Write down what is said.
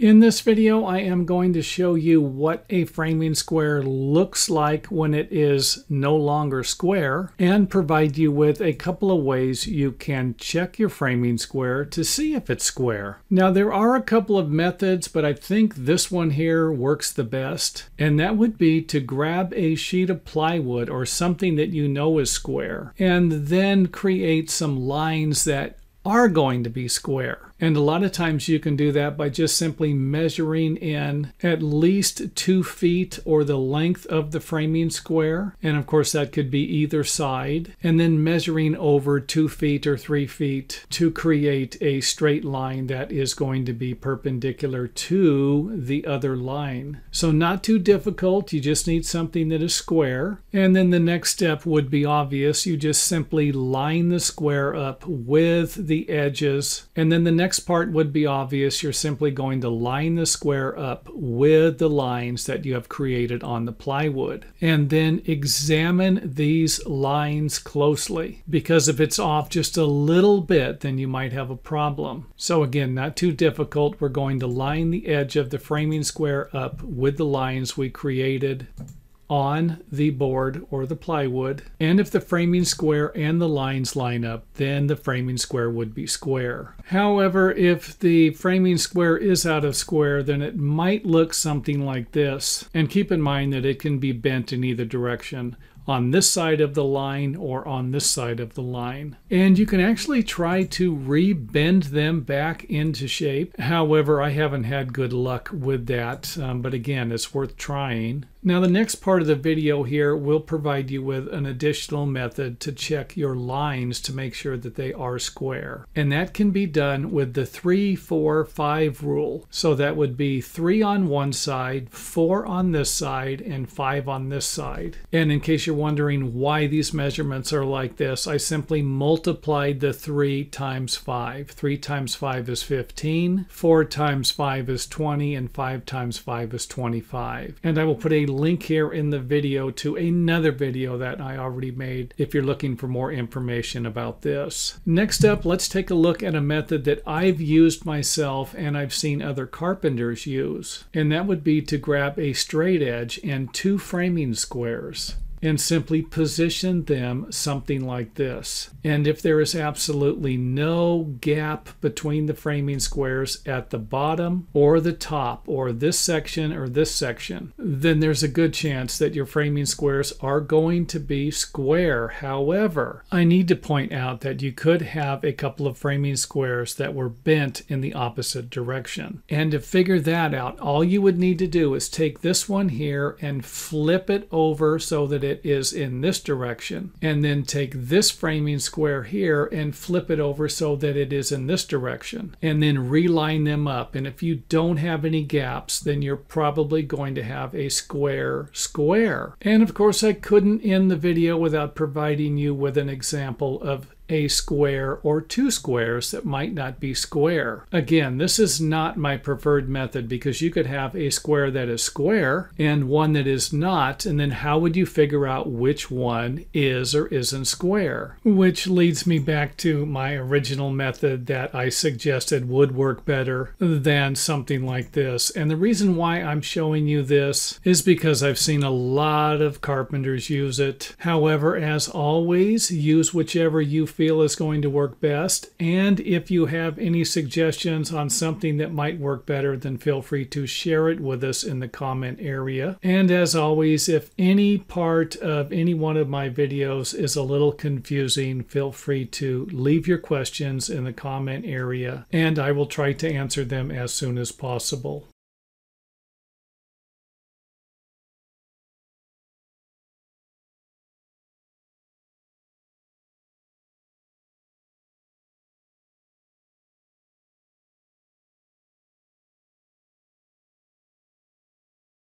In this video, I am going to show you what a framing square looks like when it is no longer square and provide you with a couple of ways you can check your framing square to see if it's square. Now, there are a couple of methods, but I think this one here works the best, and that would be to grab a sheet of plywood or something that you know is square and then create some lines that are going to be square. And a lot of times you can do that by just simply measuring in at least two feet or the length of the framing square. And of course, that could be either side. And then measuring over two feet or three feet to create a straight line that is going to be perpendicular to the other line. So, not too difficult. You just need something that is square. And then the next step would be obvious. You just simply line the square up with the edges. And then the next next part would be obvious. You're simply going to line the square up with the lines that you have created on the plywood. And then examine these lines closely because if it's off just a little bit, then you might have a problem. So again, not too difficult. We're going to line the edge of the framing square up with the lines we created on the board or the plywood. And if the framing square and the lines line up, then the framing square would be square. However, if the framing square is out of square, then it might look something like this. And keep in mind that it can be bent in either direction on this side of the line or on this side of the line. And you can actually try to re-bend them back into shape. However, I haven't had good luck with that, um, but again, it's worth trying. Now the next part of the video here will provide you with an additional method to check your lines to make sure that they are square. And that can be done with the 3, 4, 5 rule. So that would be 3 on one side, 4 on this side, and 5 on this side. And in case you're wondering why these measurements are like this, I simply multiplied the 3 times 5. 3 times 5 is 15, 4 times 5 is 20, and 5 times 5 is 25. And I will put a link here in the video to another video that I already made if you're looking for more information about this. Next up, let's take a look at a method that I've used myself and I've seen other carpenters use, and that would be to grab a straight edge and two framing squares and simply position them something like this. And if there is absolutely no gap between the framing squares at the bottom or the top or this section or this section, then there's a good chance that your framing squares are going to be square. However, I need to point out that you could have a couple of framing squares that were bent in the opposite direction. And to figure that out, all you would need to do is take this one here and flip it over so that it is in this direction and then take this framing square here and flip it over so that it is in this direction and then reline them up. And if you don't have any gaps, then you're probably going to have a square square. And of course, I couldn't end the video without providing you with an example of a square or two squares that might not be square. Again, this is not my preferred method because you could have a square that is square and one that is not, and then how would you figure out which one is or isn't square? Which leads me back to my original method that I suggested would work better than something like this. And the reason why I'm showing you this is because I've seen a lot of carpenters use it. However, as always, use whichever you feel feel is going to work best. And if you have any suggestions on something that might work better, then feel free to share it with us in the comment area. And as always, if any part of any one of my videos is a little confusing, feel free to leave your questions in the comment area and I will try to answer them as soon as possible.